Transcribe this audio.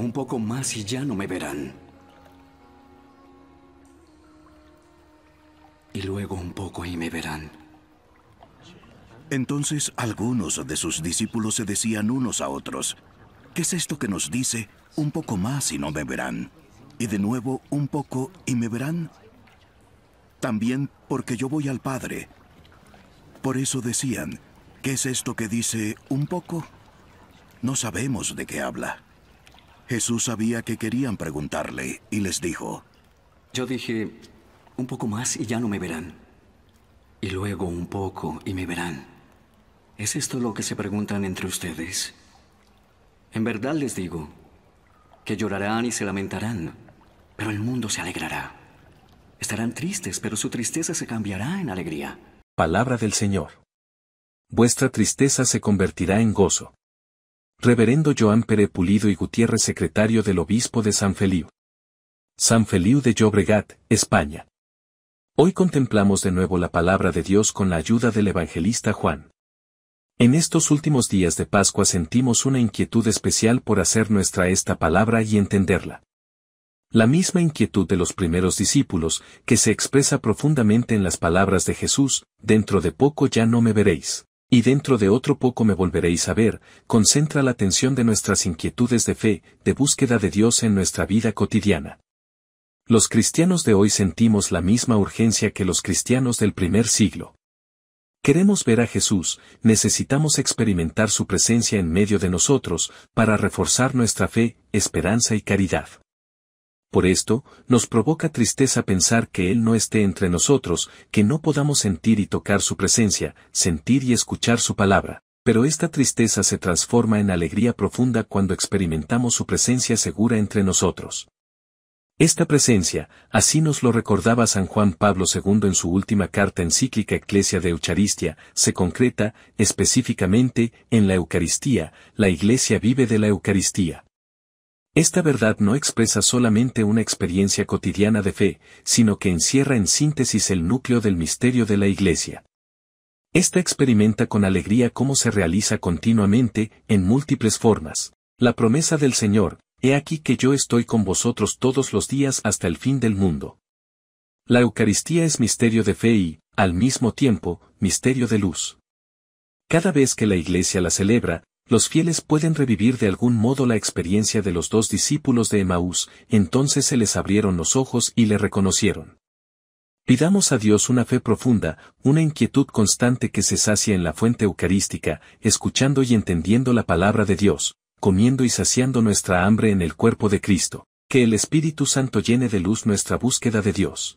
Un poco más y ya no me verán. Y luego un poco y me verán. Entonces algunos de sus discípulos se decían unos a otros, ¿qué es esto que nos dice un poco más y no me verán? Y de nuevo un poco y me verán. También porque yo voy al Padre. Por eso decían, ¿qué es esto que dice un poco? No sabemos de qué habla. Jesús sabía que querían preguntarle y les dijo, Yo dije, un poco más y ya no me verán. Y luego un poco y me verán. ¿Es esto lo que se preguntan entre ustedes? En verdad les digo que llorarán y se lamentarán, pero el mundo se alegrará. Estarán tristes, pero su tristeza se cambiará en alegría. Palabra del Señor. Vuestra tristeza se convertirá en gozo. Reverendo Joan Pérez Pulido y Gutiérrez secretario del Obispo de San Feliu. San Feliu de Llobregat, España. Hoy contemplamos de nuevo la palabra de Dios con la ayuda del evangelista Juan. En estos últimos días de Pascua sentimos una inquietud especial por hacer nuestra esta palabra y entenderla. La misma inquietud de los primeros discípulos, que se expresa profundamente en las palabras de Jesús, dentro de poco ya no me veréis y dentro de otro poco me volveréis a ver, concentra la atención de nuestras inquietudes de fe, de búsqueda de Dios en nuestra vida cotidiana. Los cristianos de hoy sentimos la misma urgencia que los cristianos del primer siglo. Queremos ver a Jesús, necesitamos experimentar su presencia en medio de nosotros, para reforzar nuestra fe, esperanza y caridad. Por esto, nos provoca tristeza pensar que Él no esté entre nosotros, que no podamos sentir y tocar su presencia, sentir y escuchar su palabra. Pero esta tristeza se transforma en alegría profunda cuando experimentamos su presencia segura entre nosotros. Esta presencia, así nos lo recordaba San Juan Pablo II en su última carta encíclica Ecclesia de Eucharistia, se concreta, específicamente, en la Eucaristía, la Iglesia vive de la Eucaristía. Esta verdad no expresa solamente una experiencia cotidiana de fe, sino que encierra en síntesis el núcleo del misterio de la Iglesia. Esta experimenta con alegría cómo se realiza continuamente, en múltiples formas, la promesa del Señor, He aquí que yo estoy con vosotros todos los días hasta el fin del mundo. La Eucaristía es misterio de fe y, al mismo tiempo, misterio de luz. Cada vez que la Iglesia la celebra, los fieles pueden revivir de algún modo la experiencia de los dos discípulos de Emaús, entonces se les abrieron los ojos y le reconocieron. Pidamos a Dios una fe profunda, una inquietud constante que se sacia en la fuente eucarística, escuchando y entendiendo la palabra de Dios, comiendo y saciando nuestra hambre en el cuerpo de Cristo. Que el Espíritu Santo llene de luz nuestra búsqueda de Dios.